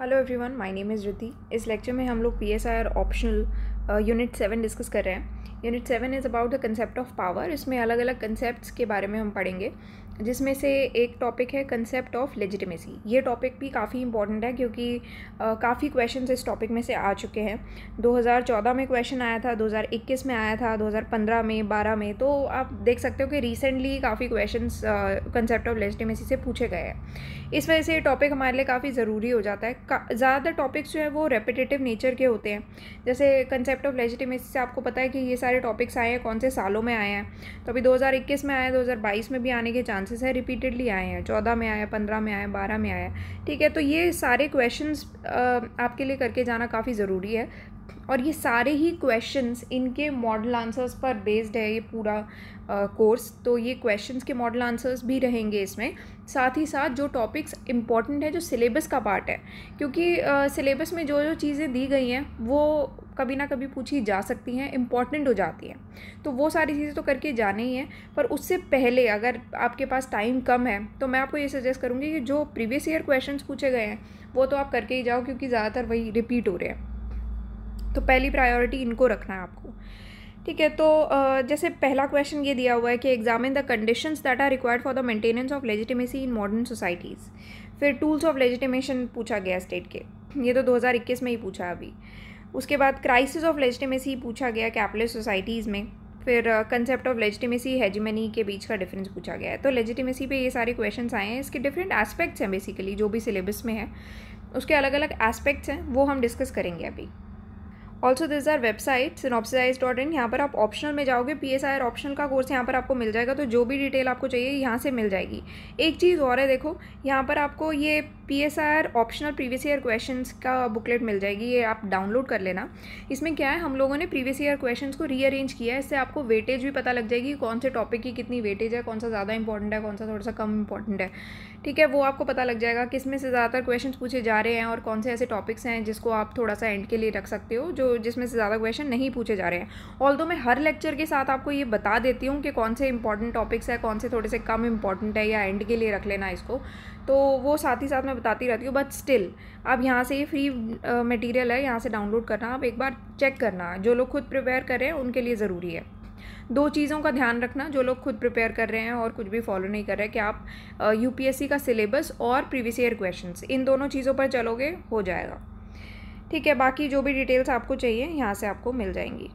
Hello everyone my name is Riddhi इस lecture में हम लोग P S I R optional unit seven discuss कर रहे हैं unit seven is about the concept of power इसमें अलग अलग कंसेप्ट के बारे में हम पढ़ेंगे जिसमें से एक टॉपिक है कंसेप्ट ऑफ लेजिटिमेसी ये टॉपिक भी काफ़ी इंपॉर्टेंट है क्योंकि काफ़ी क्वेश्चन इस टॉपिक में से आ चुके हैं 2014 में क्वेश्चन आया था 2021 में आया था 2015 में 12 में तो आप देख सकते हो कि रिसेंटली काफ़ी क्वेश्चन कंसेप्ट ऑफ लेजिटिमेसी से पूछे गए हैं इस वजह से ये टॉपिक हमारे लिए काफ़ी ज़रूरी हो जाता है ज़्यादातर टॉपिक्स जो है वो रेपिटेटिव नेचर के होते हैं जैसे कंसेप्ट ऑफ लेजिटिमेसी से आपको पता है कि ये सारे सारे टॉपिक्स आए हैं कौन से सालों में आए हैं तो अभी 2021 में आए 2022 में भी आने के चांसेस है रिपीटेडली आए हैं चौदह में आया पंद्रह में आया बारह में आया ठीक है तो ये सारे क्वेश्चन आपके लिए करके जाना काफ़ी ज़रूरी है और ये सारे ही क्वेश्चंस इनके मॉडल आंसर्स पर बेस्ड है ये पूरा कोर्स तो ये क्वेश्चंस के मॉडल आंसर्स भी रहेंगे इसमें साथ ही साथ जो टॉपिक्स इम्पॉर्टेंट है जो सिलेबस का पार्ट है क्योंकि सिलेबस में जो जो चीज़ें दी गई हैं वो कभी ना कभी पूछी जा सकती हैं इम्पॉर्टेंट हो जाती हैं तो वो सारी चीज़ें तो करके जाने ही हैं पर उससे पहले अगर आपके पास टाइम कम है तो मैं आपको ये सजेस्ट करूँगी कि जो प्रीवियस ईयर क्वेश्चन पूछे गए हैं वो तो आप करके ही जाओ क्योंकि ज़्यादातर वही रिपीट हो रहे हैं तो पहली प्रायोरिटी इनको रखना है आपको ठीक है तो जैसे पहला क्वेश्चन ये दिया हुआ है कि examine the conditions that are required for the maintenance of legitimacy in modern societies फिर टूल्स ऑफ लेजिटिमेशन पूछा गया स्टेट के ये तो 2021 में ही पूछा अभी उसके बाद क्राइसिस ऑफ लेजिटिमेसी पूछा गया कैपिटलिस्ट सोसाइटीज़ में फिर कंसेप्ट ऑफ लेजिटिमेसी हेजमनी के बीच का डिफरेंस पूछा गया है तो लेजिटिमेसी पे ये सारे क्वेश्चन आए हैं इसके डिफरेंट एस्पेक्ट्स हैं बेसिकली जो भी सिलेबस में है उसके अलग अलग एस्पेक्ट्स हैं वो हम डिस्कस करेंगे अभी also this are website synopsize dot in यहाँ पर आप ऑप्शनल में जाओगे P S I R optional का कोर्स यहाँ पर आपको मिल जाएगा तो जो भी डिटेल आपको चाहिए यहाँ से मिल जाएगी एक चीज़ और है देखो यहाँ पर आपको ये P S I R optional previous year question का बुकलेट मिल जाएगी ये आप डाउनलोड कर लेना इसमें क्या है हम लोगों ने प्रीवियस ईयर क्वेश्चन को रीअरेंज किया है इससे आपको वेटेज भी पता लग जाएगी कौन से टॉपिक की कितनी वेटेज है कौन सा ज़्यादा इंपॉर्टेंट है कौन सा थोड़ा सा कम इंपॉर्टेंट है ठीक है वो आपको पता लग जाएगा किस में से ज़्यादातर क्वेश्चन पूछे जा रहे हैं और कौन से ऐसे टॉपिक्स हैं जिसको आप थोड़ा सा एंड के लिए रख सकते हो जो जिसमें से ज़्यादा क्वेश्चन नहीं पूछे जा रहे हैं ऑल मैं हर लेक्चर के साथ आपको ये बता देती हूँ कि कौन से इंपॉर्टेंट टॉपिक्स है कौन से थोड़े से कम इंपॉर्टेंट है या एंड के लिए रख लेना इसको तो वो साथ ही साथ मैं बताती रहती हूँ बट स्टिल अब यहाँ से ये फ्री मटेरियल है यहाँ से डाउनलोड करना आप एक बार चेक करना जो लोग खुद प्रिपेयर कर रहे हैं उनके लिए ज़रूरी है दो चीज़ों का ध्यान रखना जो लोग खुद प्रिपेयर कर रहे हैं और कुछ भी फॉलो नहीं कर रहे कि आप यूपीएससी का सिलेबस और प्रीवियस ईयर क्वेश्चंस इन दोनों चीज़ों पर चलोगे हो जाएगा ठीक है बाकी जो भी डिटेल्स आपको चाहिए यहाँ से आपको मिल जाएंगी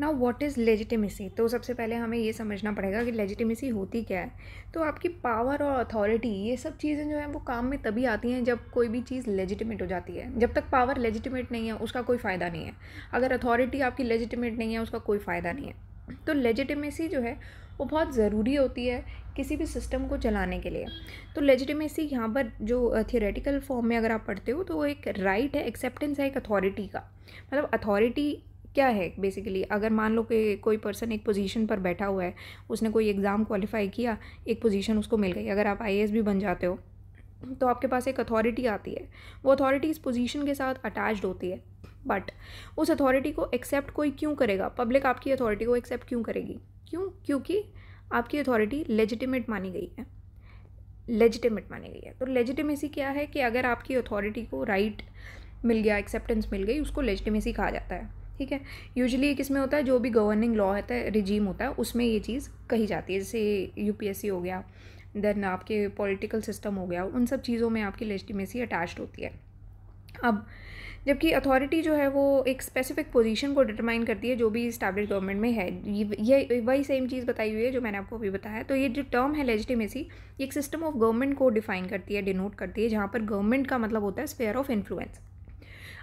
नाउ व्हाट इज़ लेजिटिमेसी तो सबसे पहले हमें ये समझना पड़ेगा कि लेजिटिमेसी होती क्या है तो आपकी पावर और अथॉरिटी ये सब चीज़ें जो हैं वो काम में तभी आती हैं जब कोई भी चीज़ लेजिटिमेट हो जाती है जब तक पावर लेजिटिमेट नहीं है उसका कोई फ़ायदा नहीं है अगर अथॉरिटी आपकी लेजिटिमेट नहीं है उसका कोई फ़ायदा नहीं है तो लेजिटिमेसी जो है वो बहुत ज़रूरी होती है किसी भी सिस्टम को चलाने के लिए तो लेजिटिमेसी यहाँ पर जो थियोरेटिकल फॉर्म में अगर आप पढ़ते हो तो वो एक राइट है एक्सेप्टेंस है एक अथॉरिटी का मतलब अथॉरिटी क्या है बेसिकली अगर मान लो कि कोई पर्सन एक पोजीशन पर बैठा हुआ है उसने कोई एग्ज़ाम क्वालिफाई किया एक पोजीशन उसको मिल गई अगर आप आई भी बन जाते हो तो आपके पास एक अथॉरिटी आती है वो अथॉरिटी इस पोजीशन के साथ अटैच्ड होती है बट उस अथॉरिटी को एक्सेप्ट कोई क्यों करेगा पब्लिक आपकी अथॉरिटी को एक्सेप्ट क्यों करेगी क्यों क्योंकि आपकी अथॉरिटी लेजिटिमेट मानी गई है लेजिटिमेट मानी गई है तो लेजिटिमेसी क्या है कि अगर आपकी अथॉरिटी को राइट मिल गया एक्सेप्टेंस मिल गई उसको लेजिटिमेसी कहा जाता है ठीक है यूजली किसमें होता है जो भी गवर्निंग लॉ होता है रिजीम होता है उसमें ये चीज़ कही जाती है जैसे यूपीएससी हो गया देन आपके पॉलिटिकल सिस्टम हो गया उन सब चीज़ों में आपकी लेजिटिमेसी अटैच्ड होती है अब जबकि अथॉरिटी जो है वो एक स्पेसिफिक पोजीशन को डिटरमाइन करती है जो भी इस्टेब्लिश गवर्नमेंट में है ये वही सेम चीज़ बताई हुई है जो मैंने आपको अभी बताया तो ये जो टर्म है लेजिटिमेसी ये एक सिस्टम ऑफ गवर्नमेंट को डिफाइन करती है डिनोट करती है जहाँ पर गवर्नमेंट का मतलब होता है स्पेयर ऑफ इन्फ्लुएंस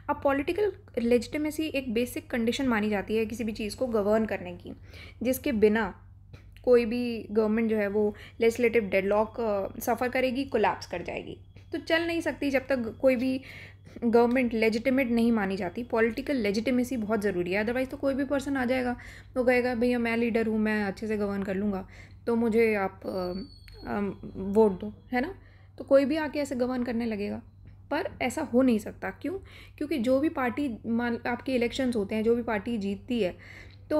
अब पॉलिटिकल लेजिटिमेसी एक बेसिक कंडीशन मानी जाती है किसी भी चीज़ को गवर्न करने की जिसके बिना कोई भी गवर्नमेंट जो है वो लेजिस्लेटिव डेडलॉक सफ़र करेगी कोलैप्स कर जाएगी तो चल नहीं सकती जब तक कोई भी गवर्नमेंट लेजिटिमेट नहीं मानी जाती पॉलिटिकल लेजिटिमेसी बहुत ज़रूरी है अदरवाइज़ तो कोई भी पर्सन आ जाएगा वो कहेगा भैया मैं लीडर हूँ मैं अच्छे से गवर्न कर लूँगा तो मुझे आप वोट दो है ना तो कोई भी आके ऐसे गवर्न करने लगेगा पर ऐसा हो नहीं सकता क्यों क्योंकि जो भी पार्टी मान आपके इलेक्शंस होते हैं जो भी पार्टी जीतती है तो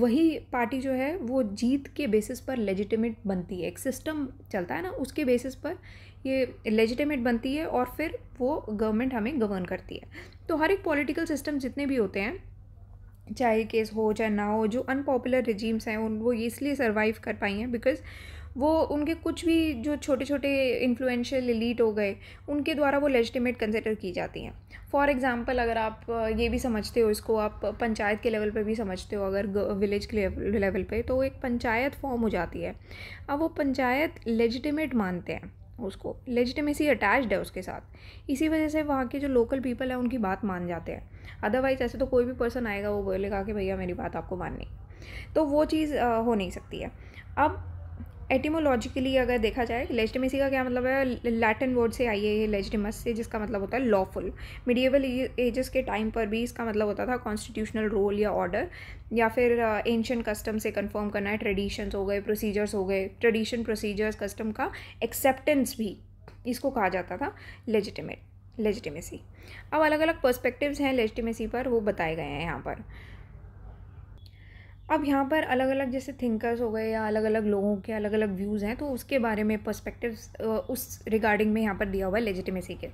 वही पार्टी जो है वो जीत के बेसिस पर लेजिटिमेट बनती है एक सिस्टम चलता है ना उसके बेसिस पर ये लेजिटिमेट बनती है और फिर वो गवर्नमेंट हमें गवर्न करती है तो हर एक पॉलिटिकल सिस्टम जितने भी होते हैं चाहे केस हो चाहे ना हो जो अनपॉपुलर रिजीम्स हैं उन वो इसलिए सर्वाइव कर पाई हैं बिकॉज वो उनके कुछ भी जो छोटे छोटे इन्फ्लुएंशियल लीड हो गए उनके द्वारा वो लेजिटिमेट कंसिडर की जाती हैं फॉर एग्ज़ाम्पल अगर आप ये भी समझते हो इसको आप पंचायत के लेवल पर भी समझते हो अगर विलेज के लेवल पर तो एक पंचायत फॉर्म हो जाती है अब वो पंचायत लेजिटिमेट मानते हैं उसको लेजिटिमेसी अटैच्ड है उसके साथ इसी वजह से वहाँ के जो लोकल पीपल हैं उनकी बात मान जाते हैं अदरवाइज ऐसे तो कोई भी पर्सन आएगा वो बोलेगा कि भैया मेरी बात आपको माननी तो वो चीज़ हो नहीं सकती है अब एटीमोलॉजिकली अगर देखा जाए लेजडमेसी का क्या मतलब है लैटिन वर्ड से आई है ये लेजडमस से जिसका मतलब होता है लॉफुल मिडिएवल एजेस के टाइम पर भी इसका मतलब होता था कॉन्स्टिट्यूशनल रोल या ऑर्डर या फिर एंशंट uh, कस्टम से कंफर्म करना है ट्रेडिशंस हो गए प्रोसीजर्स हो गए ट्रेडिशन प्रोसीजर्स कस्टम का एक्सेप्टेंस भी इसको कहा जाता था लेजिटिमेट लेजिटिमेसी अब अलग अलग पर्स्पेक्टिव हैं लेजिटिमेसी पर वो बताए गए हैं यहाँ पर अब यहाँ पर अलग अलग जैसे थिंकर्स हो गए या अलग अलग लोगों के अलग अलग व्यूज़ हैं तो उसके बारे में पर्सपेक्टिव उस रिगार्डिंग में यहाँ पर दिया हुआ है लेजिटिमेसी के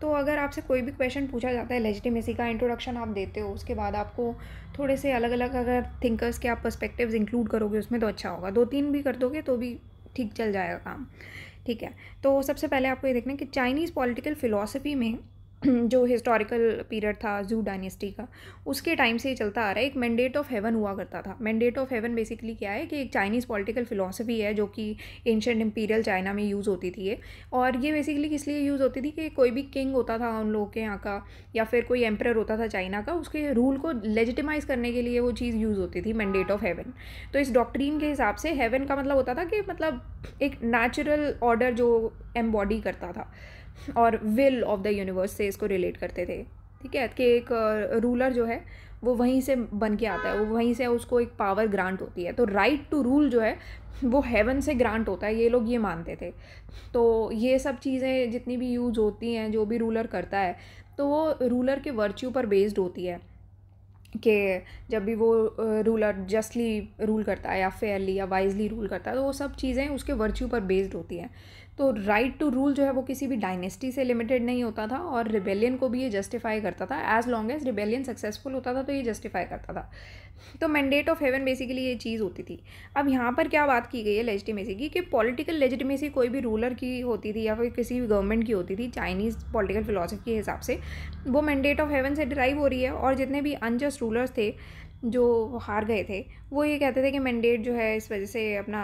तो अगर आपसे कोई भी क्वेश्चन पूछा जाता है लेजिटिमेसी का इंट्रोडक्शन आप देते हो उसके बाद आपको थोड़े से अलग अलग अगर थिंकर्स के आप पर्स्पेक्टिव इंक्लूड करोगे उसमें तो अच्छा होगा दो तीन भी कर दोगे तो भी ठीक चल जाएगा काम ठीक है तो सबसे पहले आपको ये देखना है कि चाइनीज़ पॉलिटिकल फ़िलासफ़ी में जो हिस्टोरिकल पीरियड था जू डायनेस्टी का उसके टाइम से ही चलता आ रहा है एक मैंडेट ऑफ हेवन हुआ करता था मैंडेट ऑफ हेवन बेसिकली क्या है कि एक चाइनीज़ पॉलिटिकल फिलोसफी है जो कि एंशेंट इम्पीरियल चाइना में यूज़ होती थी और ये बेसिकली किस लिए यूज़ होती थी कि कोई भी किंग होता था उन लोगों के यहाँ का या फिर कोई एम्प्रर होता था चाइना का उसके रूल को लेजिटिमाइज़ करने के लिए वो चीज़ यूज़ होती थी मैंडेट ऑफ हेवन तो इस डॉक्ट्रीन के हिसाब से हेवन का मतलब होता था कि मतलब एक नेचुरल ऑर्डर जो एम्बॉडी करता था और विल ऑफ द यूनिवर्स से इसको रिलेट करते थे ठीक है कि एक रूलर जो है वो वहीं से बन के आता है वो वहीं से उसको एक पावर ग्रांट होती है तो राइट टू रूल जो है वो हेवन से ग्रांट होता है ये लोग ये मानते थे तो ये सब चीज़ें जितनी भी यूज होती हैं जो भी रूलर करता है तो वो रूलर के वर्च्यू पर बेस्ड होती है कि जब भी वो रूलर जस्टली रूल करता है या फेयरली या वाइजली रूल करता है तो वो सब चीज़ें उसके वर्च्यू पर बेस्ड होती हैं तो राइट टू रूल जो है वो किसी भी डायनेस्टी से लिमिटेड नहीं होता था और रिबेलियन को भी ये जस्टिफाई करता था as long as rebellion successful होता था तो ये जस्टिफाई करता था तो मैंडेट ऑफ हेवन बेसिकली ये चीज़ होती थी अब यहाँ पर क्या बात की गई है लेजिटिमेसी की कि पॉलिटिकल लेजिटिमेसी कोई भी रूलर की होती थी या फिर किसी भी गवर्नमेंट की होती थी चाइनीज़ पॉलिटिकल फिलोसफी के हिसाब से वो मैंडेट ऑफ हेवन से ड्राइव हो रही है और जितने भी अनजस्ट रूलर्स थे जो हार गए थे वो ये कहते थे कि मैंडेट जो है इस वजह से अपना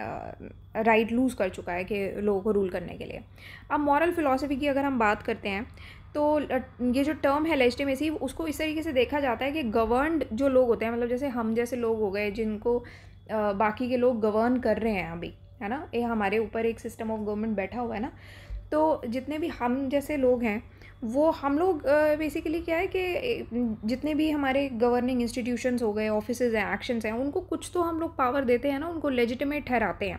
राइट लूज़ कर चुका है कि लोगों को रूल करने के लिए अब मॉरल फ़िलासफ़ी की अगर हम बात करते हैं तो ये जो टर्म है लेजिटिमेसी उसको इस तरीके से देखा जाता है कि गवर्नड जो लोग होते हैं मतलब जैसे हम जैसे लोग हो गए जिनको बाकी के लोग गवर्न कर रहे हैं अभी है ना ये हमारे ऊपर एक सिस्टम ऑफ गवर्नमेंट बैठा हुआ है ना तो जितने भी हम जैसे लोग हैं वो हम लोग बेसिकली क्या है कि जितने भी हमारे गवर्निंग इंस्टीट्यूशंस हो गए ऑफिस हैं एक्शंस हैं उनको कुछ तो हम लोग पावर देते हैं ना उनको लेजिटिमेट ठहराते हैं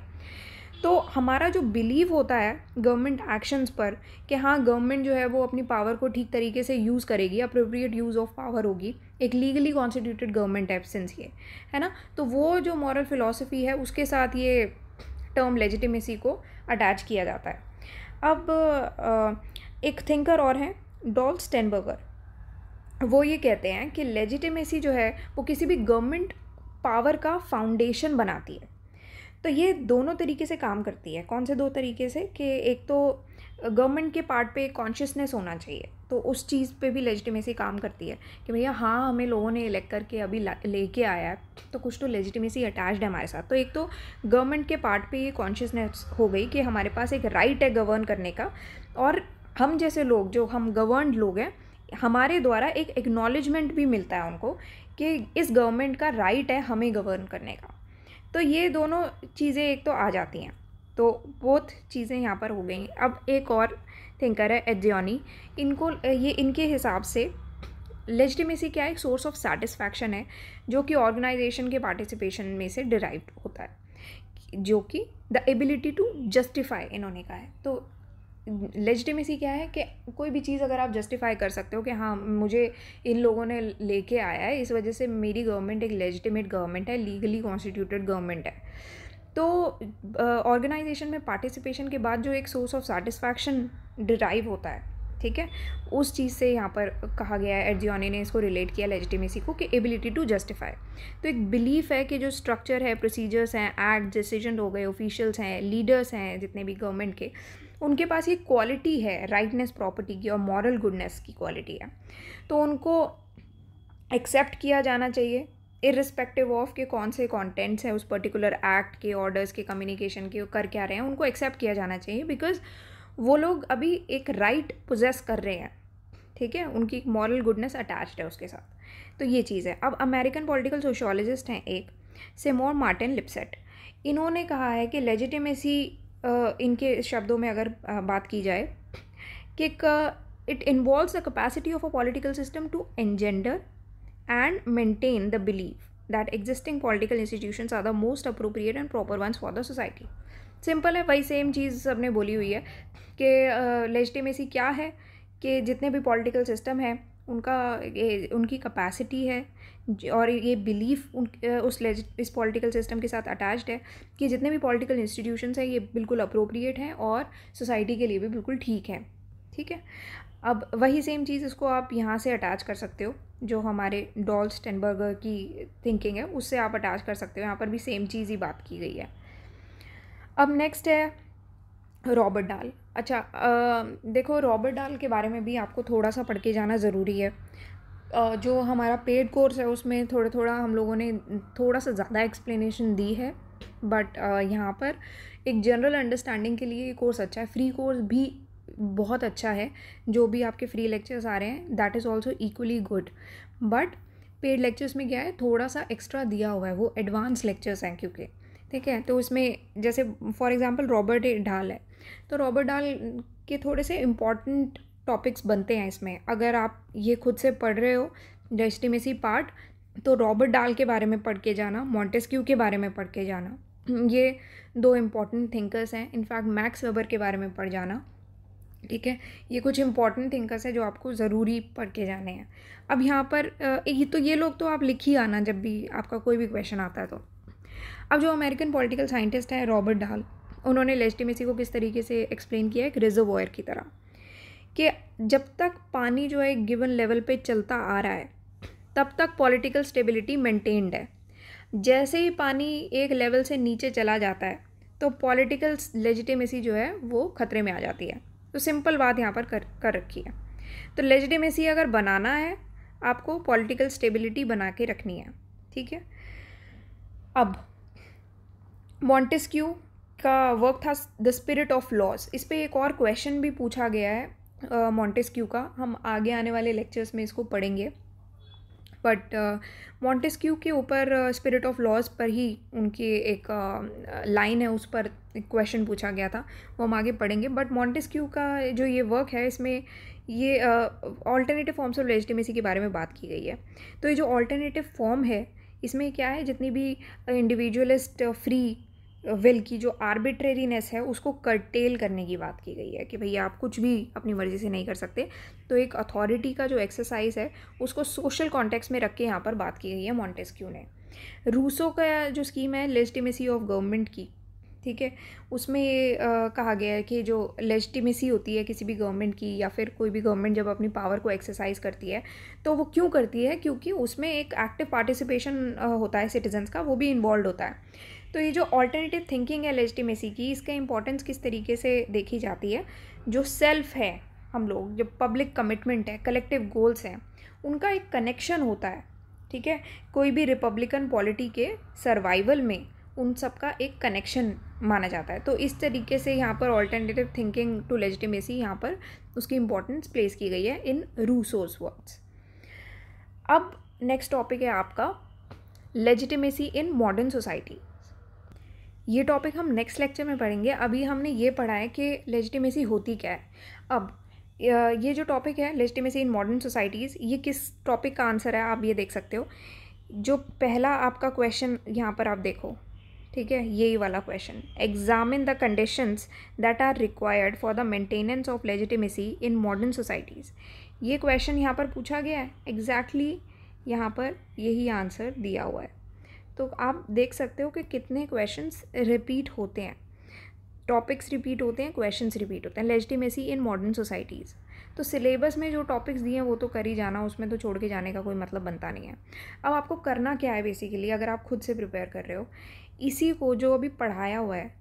तो हमारा जो बिलीव होता है गवर्नमेंट एक्शंस पर कि हाँ गवर्नमेंट जो है वो अपनी पावर को ठीक तरीके से यूज़ करेगी अप्रोप्रिएट यूज़ ऑफ पावर होगी एक लीगली कॉन्स्टिट्यूटेड गवर्नमेंट एबसेंस ये है ना तो वो जो मॉरल फिलोसफी है उसके साथ ये टर्म लेजिटिमेसी को अटैच किया जाता है अब आ, एक थिंकर और हैं डॉल स्टेनबर्गर वो ये कहते हैं कि लेजिटिमेसी जो है वो किसी भी गवर्नमेंट पावर का फाउंडेशन बनाती है तो ये दोनों तरीके से काम करती है कौन से दो तरीके से कि एक तो गवर्नमेंट के पार्ट पे कॉन्शियसनेस होना चाहिए तो उस चीज़ पे भी लेजिटिमेसी काम करती है कि भैया हाँ हमें लोगों ने इलेक्ट करके अभी लेके आया है तो कुछ तो लेजिटिमेसी अटैच्ड है हमारे साथ तो एक तो गवर्नमेंट के पार्ट पे ये कॉन्शियसनेस हो गई कि हमारे पास एक राइट right है गवर्न करने का और हम जैसे लोग जो हम गवर्नड लोग हैं हमारे द्वारा एक एक्नॉलेजमेंट भी मिलता है उनको कि इस गवर्नमेंट का राइट है हमें गवर्न करने का तो ये दोनों चीज़ें एक तो आ जाती हैं तो बहुत चीज़ें यहाँ पर हो गई अब एक और थिंकर है एजियोनी इनको ये इनके हिसाब से लेजिटिमेसी क्या एक सोर्स ऑफ सेटिस्फैक्शन है जो कि ऑर्गेनाइजेशन के पार्टिसिपेशन में से डिराइव होता है जो कि द एबिलिटी टू जस्टिफाई इन्होंने कहा है तो लेजिटिमेसी क्या है कि कोई भी चीज़ अगर आप जस्टिफाई कर सकते हो कि हाँ मुझे इन लोगों ने लेके आया है इस वजह से मेरी गवर्नमेंट एक लेजिटिमेट गवर्नमेंट है लीगली कॉन्स्टिट्यूटेड गवर्नमेंट है तो ऑर्गेनाइजेशन में पार्टिसिपेशन के बाद जो एक सोर्स ऑफ सेटिस्फैक्शन डिराइव होता है ठीक है उस चीज़ से यहाँ पर कहा गया है एडजियोनी ने इसको रिलेट किया लेजिटिमेसी को कि एबिलिटी टू जस्टिफाई तो एक बिलीफ है कि जो स्ट्रक्चर है प्रोसीजर्स हैं एक्ट डिसीजन हो गए ऑफिशियल्स हैं लीडर्स हैं जितने भी गवर्नमेंट के उनके पास ये क्वालिटी है राइटनेस प्रॉपर्टी की और मॉरल गुडनेस की क्वालिटी है तो उनको एक्सेप्ट किया जाना चाहिए इरिस्पेक्टिव ऑफ के कौन से कॉन्टेंट्स हैं उस पर्टिकुलर एक्ट के ऑर्डर्स के कम्युनिकेशन के कर क्या रहे हैं उनको एक्सेप्ट किया जाना चाहिए बिकॉज वो लोग अभी एक राइट right पोजेस कर रहे हैं ठीक है उनकी एक मॉरल गुडनेस अटैच्ड है उसके साथ तो ये चीज़ है अब अमेरिकन पॉलिटिकल सोशोलॉजिस्ट हैं एक सेमोर मार्टिन लिपसेट इन्होंने कहा है कि लेजिटिमेसी इनके शब्दों में अगर बात की जाए कि it involves the capacity of a political system to engender and maintain the believe that existing political institution are the most appropriate and proper ones for the society simple है वही सेम चीज़ सबने बोली हुई है कि लेजिटिमेसी क्या है कि जितने भी पॉलिटिकल सिस्टम हैं उनका ये उनकी कैपेसिटी है और ये बिलीफ उन उस इस पॉलिटिकल सिस्टम के साथ अटैच्ड है कि जितने भी पॉलिटिकल इंस्टीट्यूशंस हैं ये बिल्कुल अप्रोप्रिएट हैं और सोसाइटी के लिए भी बिल्कुल ठीक है ठीक है अब वही सेम चीज़ इसको आप यहाँ से अटैच कर सकते हो जो हमारे डॉल्स टेनबर्गर की थिंकिंग है उससे आप अटैच कर सकते हो यहाँ पर भी सेम चीज़ ही बात की गई है अब नेक्स्ट है रॉबर्ट डाल अच्छा आ, देखो रॉबर्ट डाल के बारे में भी आपको थोड़ा सा पढ़ के जाना ज़रूरी है आ, जो हमारा पेड कोर्स है उसमें थोड़ा थोड़ा हम लोगों ने थोड़ा सा ज़्यादा एक्सप्लेनेशन दी है बट यहाँ पर एक जनरल अंडरस्टैंडिंग के लिए ये कोर्स अच्छा है फ्री कोर्स भी बहुत अच्छा है जो भी आपके फ्री लेक्चर्स आ रहे हैं that is also equally good but paid lectures में क्या है थोड़ा सा एक्स्ट्रा दिया हुआ है वो एडवांस लेक्चर्स हैं क्योंकि ठीक है तो उसमें जैसे फॉर एग्ज़ाम्पल रॉबर्ट डाल है तो रॉबर्ट डाल के थोड़े से इम्पॉर्टेंट टॉपिक्स बनते हैं इसमें अगर आप ये खुद से पढ़ रहे हो डेस्टिमेसी पार्ट तो रॉबर्ट डाल के बारे में पढ़ के जाना मॉन्टेस्क्यू के बारे में पढ़ के जाना ये दो इम्पॉर्टेंट थिंकर्स हैं इनफैक्ट मैक्स वेबर के बारे में पढ़ जाना ठीक है ये कुछ इंपॉर्टेंट थिंकर्स हैं जो आपको ज़रूरी पढ़ के जाने हैं अब यहाँ पर ये तो ये लोग तो आप लिख ही आना जब भी आपका कोई भी क्वेश्चन आता है तो अब जो अमेरिकन पॉलिटिकल साइंटिस्ट हैं रॉबर्ट डाल उन्होंने लेस्टिमेसी को किस तरीके से एक्सप्लेन किया है एक रिजर्वॉयर की तरह कि जब तक पानी जो है गिवन लेवल पे चलता आ रहा है तब तक पॉलिटिकल स्टेबिलिटी मेंटेन्ड है जैसे ही पानी एक लेवल से नीचे चला जाता है तो पॉलिटिकल लेजिटिमेसी जो है वो खतरे में आ जाती है तो सिंपल बात यहाँ पर कर कर रखी है तो लेजिटिमेसी अगर बनाना है आपको पॉलिटिकल स्टेबिलिटी बना के रखनी है ठीक है अब मॉन्टेस्क्यू का वर्क था द स्पिरिट ऑफ लॉस इस पर एक और क्वेश्चन भी पूछा गया है मॉन्टेस्क्यू uh, का हम आगे आने वाले लेक्चर्स में इसको पढ़ेंगे बट मॉन्टेस्क्यू के ऊपर स्पिरिट ऑफ लॉज पर ही उनकी एक लाइन uh, है उस पर क्वेश्चन पूछा गया था वो हम आगे पढ़ेंगे बट मॉन्टेस्क्यू का जो ये वर्क है इसमें ये ऑल्टरनेटिव फॉर्म्स ऑफ लेजिटिमेसी के बारे में बात की गई है तो ये जो ऑल्टरनेटिव फॉर्म है इसमें क्या है जितनी भी इंडिविजुअलिस्ट फ्री विल की जो आर्बिट्रेरीनेस है उसको करटेल करने की बात की गई है कि भैया आप कुछ भी अपनी मर्ज़ी से नहीं कर सकते तो एक अथॉरिटी का जो एक्सरसाइज है उसको सोशल कॉन्टेक्स्ट में रख के यहाँ पर बात की गई है मॉन्टेस्क्यू ने रूसो का जो स्कीम है लेजिटिमेसी ऑफ गवर्नमेंट की ठीक है उसमें ये कहा गया है कि जो लेजिटिमेसी होती है किसी भी गवर्नमेंट की या फिर कोई भी गवर्नमेंट जब अपनी पावर को एक्सरसाइज करती है तो वो क्यों करती है क्योंकि उसमें एक एक्टिव पार्टिसिपेशन होता है सिटीजन्स का वो भी इन्वॉल्व होता है तो ये जो ऑल्टरनेटिव थिंकिंग है लेजिटिमेसी की इसका इंपॉर्टेंस किस तरीके से देखी जाती है जो सेल्फ है हम लोग जो पब्लिक कमिटमेंट है कलेक्टिव गोल्स हैं उनका एक कनेक्शन होता है ठीक है कोई भी रिपब्लिकन पॉलिटी के सर्वाइवल में उन सब का एक कनेक्शन माना जाता है तो इस तरीके से यहाँ पर ऑल्टरनेटिव थिंकिंग टू लेजिटिमेसी यहाँ पर उसकी इम्पोर्टेंस प्लेस की गई है इन रूसोर्स वर्ड्स अब नेक्स्ट टॉपिक है आपका लेजिटिमेसी इन मॉडर्न सोसाइटी ये टॉपिक हम नेक्स्ट लेक्चर में पढ़ेंगे अभी हमने ये पढ़ा है कि लेजिटिमेसी होती क्या है अब ये जो टॉपिक है लेजिटिमेसी इन मॉडर्न सोसाइटीज़ ये किस टॉपिक का आंसर है आप ये देख सकते हो जो पहला आपका क्वेश्चन यहाँ पर आप देखो ठीक है यही वाला question examine the conditions that are required for the maintenance of legitimacy in modern societies ये क्वेश्चन यहाँ पर पूछा गया है एग्जैक्टली exactly यहाँ पर यही आंसर दिया हुआ है तो आप देख सकते हो कि कितने क्वेश्चंस रिपीट होते हैं टॉपिक्स रिपीट होते हैं क्वेश्चंस रिपीट होते हैं लेजिटिमेसी इन मॉडर्न सोसाइटीज़ तो सिलेबस में जो टॉपिक्स दिए हैं वो तो कर ही जाना उसमें तो छोड़ के जाने का कोई मतलब बनता नहीं है अब आपको करना क्या है बेसिकली अगर आप खुद से प्रिपेयर कर रहे हो इसी को जो अभी पढ़ाया हुआ है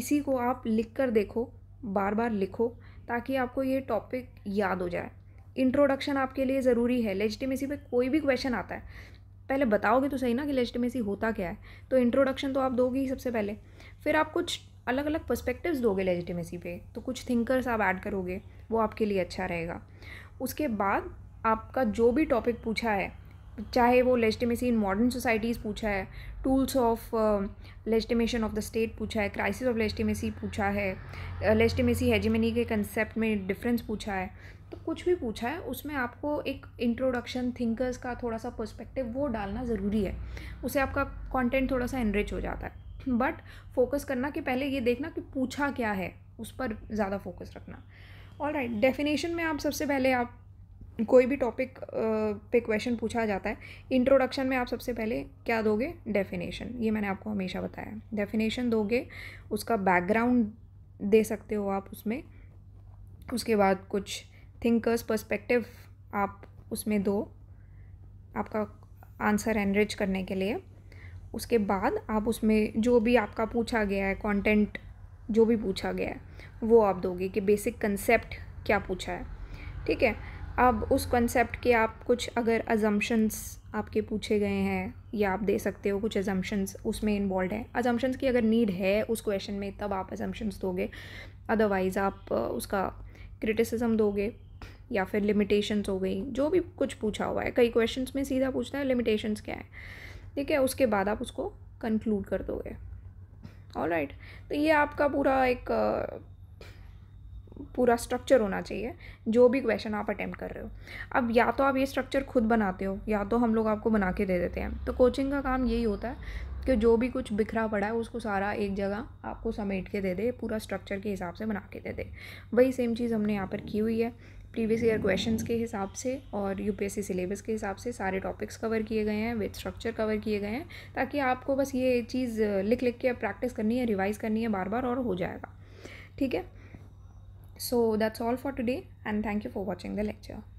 इसी को आप लिख कर देखो बार बार लिखो ताकि आपको ये टॉपिक याद हो जाए इंट्रोडक्शन आपके लिए ज़रूरी है लेजिटिमेसी पे कोई भी क्वेश्चन आता है पहले बताओगे तो सही ना कि लेजिटिमेसी होता क्या है तो इंट्रोडक्शन तो आप दोगे ही सबसे पहले फिर आप कुछ अलग अलग पर्सपेक्टिव्स दोगे लेजिटिमेसी पे तो कुछ थिंकर्स आप ऐड करोगे वो आपके लिए अच्छा रहेगा उसके बाद आपका जो भी टॉपिक पूछा है चाहे वो लेजिटिमेसी इन मॉडर्न सोसाइटीज़ पूछा है tools of legitimation of the state पूछा है क्राइसिस ऑफ लेजिटिमेसी पूछा है लेजिटिमेसी uh, हेजिमनी के कंसेप्ट में डिफरेंस पूछा है तो कुछ भी पूछा है उसमें आपको एक इंट्रोडक्शन थिंकर्स का थोड़ा सा पर्सपेक्टिव वो डालना ज़रूरी है उससे आपका कंटेंट थोड़ा सा एनरिच हो जाता है बट फोकस करना कि पहले ये देखना कि पूछा क्या है उस पर ज़्यादा फोकस रखना और राइट डेफिनेशन में आप सबसे पहले आप कोई भी टॉपिक पे क्वेश्चन पूछा जाता है इंट्रोडक्शन में आप सबसे पहले क्या दोगे डेफिनेशन ये मैंने आपको हमेशा बताया डेफिनेशन दोगे उसका बैकग्राउंड दे सकते हो आप उसमें उसके बाद कुछ थिंकर्स पर्सपेक्टिव आप उसमें दो आपका आंसर एनरिच करने के लिए उसके बाद आप उसमें जो भी आपका पूछा गया है कंटेंट जो भी पूछा गया है वो आप दोगे कि बेसिक कंसेप्ट क्या पूछा है ठीक है अब उस कंसेप्ट के आप कुछ अगर अजम्पन्स आपके पूछे गए हैं या आप दे सकते हो कुछ अजम्पन्स उसमें इन्वॉल्व हैं अजम्पन्स की अगर नीड है उस क्वेश्चन में तब आप अजम्पन्स दोगे अदरवाइज़ आप उसका क्रिटिसिज्म दोगे या फिर लिमिटेशंस हो गई जो भी कुछ पूछा हुआ है कई क्वेश्चंस में सीधा पूछता है लिमिटेशंस क्या है ठीक है उसके बाद आप उसको कंक्लूड कर दोगे ऑल राइट right. तो ये आपका पूरा एक पूरा स्ट्रक्चर होना चाहिए जो भी क्वेश्चन आप अटैम्प्ट कर रहे हो अब या तो आप ये स्ट्रक्चर खुद बनाते हो या तो हम लोग आपको बना के दे देते हैं तो कोचिंग का काम यही होता है कि जो भी कुछ बिखरा पड़ा है उसको सारा एक जगह आपको समेट के दे दे पूरा स्ट्रक्चर के हिसाब से बना के दे दे वही सेम चीज़ हमने यहाँ पर की हुई है प्रीवियस ईयर क्वेश्चंस के हिसाब से और यूपीएससी सिलेबस के हिसाब से सारे टॉपिक्स कवर किए गए हैं विथ स्ट्रक्चर कवर किए गए हैं ताकि आपको बस ये चीज़ लिख लिख के प्रैक्टिस करनी है रिवाइज़ करनी है बार बार और हो जाएगा ठीक है so that's all for today and thank you for watching the lecture